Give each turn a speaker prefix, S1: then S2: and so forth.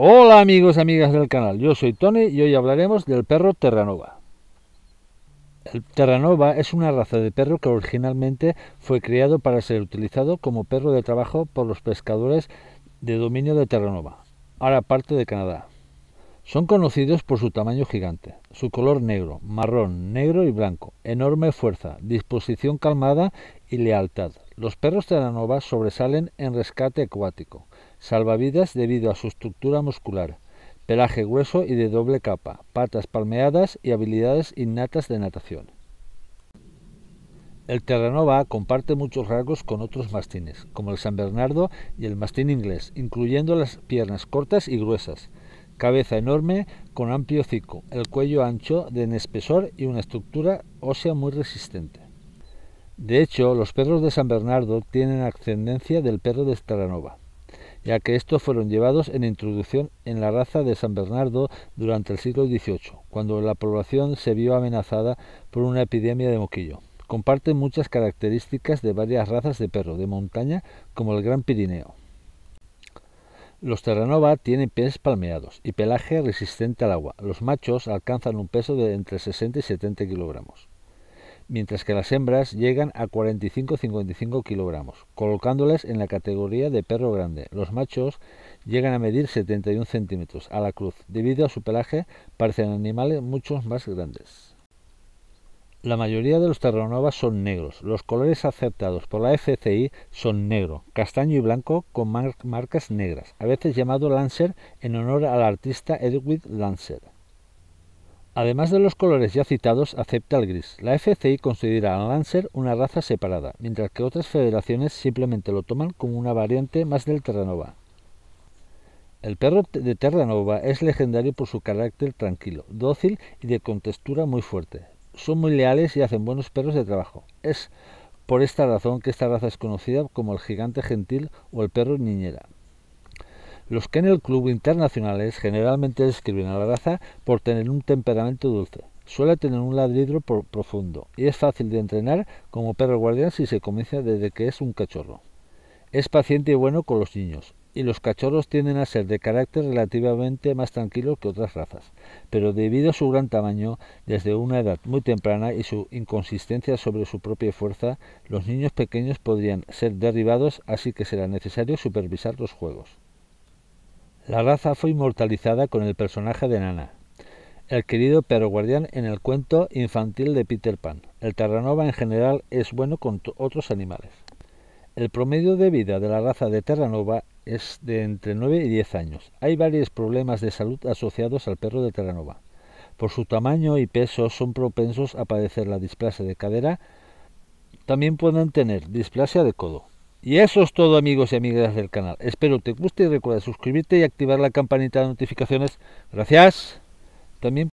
S1: Hola amigos, amigas del canal, yo soy Tony y hoy hablaremos del perro Terranova. El Terranova es una raza de perro que originalmente fue criado para ser utilizado como perro de trabajo por los pescadores de dominio de Terranova, ahora parte de Canadá. Son conocidos por su tamaño gigante, su color negro, marrón, negro y blanco, enorme fuerza, disposición calmada y lealtad. Los perros Terranova sobresalen en rescate acuático salvavidas debido a su estructura muscular, pelaje grueso y de doble capa, patas palmeadas y habilidades innatas de natación. El Terranova comparte muchos rasgos con otros mastines, como el San Bernardo y el mastín inglés, incluyendo las piernas cortas y gruesas, cabeza enorme con amplio hocico, el cuello ancho de en espesor y una estructura ósea muy resistente. De hecho, los perros de San Bernardo tienen ascendencia del perro de Terranova ya que estos fueron llevados en introducción en la raza de San Bernardo durante el siglo XVIII, cuando la población se vio amenazada por una epidemia de moquillo. Comparten muchas características de varias razas de perro de montaña, como el Gran Pirineo. Los Terranova tienen pies palmeados y pelaje resistente al agua. Los machos alcanzan un peso de entre 60 y 70 kilogramos mientras que las hembras llegan a 45-55 kilogramos, colocándolas en la categoría de perro grande. Los machos llegan a medir 71 centímetros a la cruz. Debido a su pelaje, parecen animales mucho más grandes. La mayoría de los terranovas son negros. Los colores aceptados por la FCI son negro, castaño y blanco con marcas negras, a veces llamado Lancer en honor al artista Edwin Lancer. Además de los colores ya citados, acepta el gris. La FCI considera al Lancer una raza separada, mientras que otras federaciones simplemente lo toman como una variante más del Terranova. El perro de Terranova es legendario por su carácter tranquilo, dócil y de contextura muy fuerte. Son muy leales y hacen buenos perros de trabajo. Es por esta razón que esta raza es conocida como el gigante gentil o el perro niñera los que en el club internacionales generalmente describen a la raza por tener un temperamento dulce. Suele tener un ladrido profundo y es fácil de entrenar como perro guardián si se comienza desde que es un cachorro. Es paciente y bueno con los niños, y los cachorros tienden a ser de carácter relativamente más tranquilo que otras razas, pero debido a su gran tamaño desde una edad muy temprana y su inconsistencia sobre su propia fuerza, los niños pequeños podrían ser derribados, así que será necesario supervisar los juegos. La raza fue inmortalizada con el personaje de Nana, el querido perro guardián en el cuento infantil de Peter Pan. El Terranova en general es bueno con otros animales. El promedio de vida de la raza de Terranova es de entre 9 y 10 años. Hay varios problemas de salud asociados al perro de Terranova. Por su tamaño y peso son propensos a padecer la displasia de cadera. También pueden tener displasia de codo. Y eso es todo amigos y amigas del canal. Espero te guste y recuerda suscribirte y activar la campanita de notificaciones. Gracias. También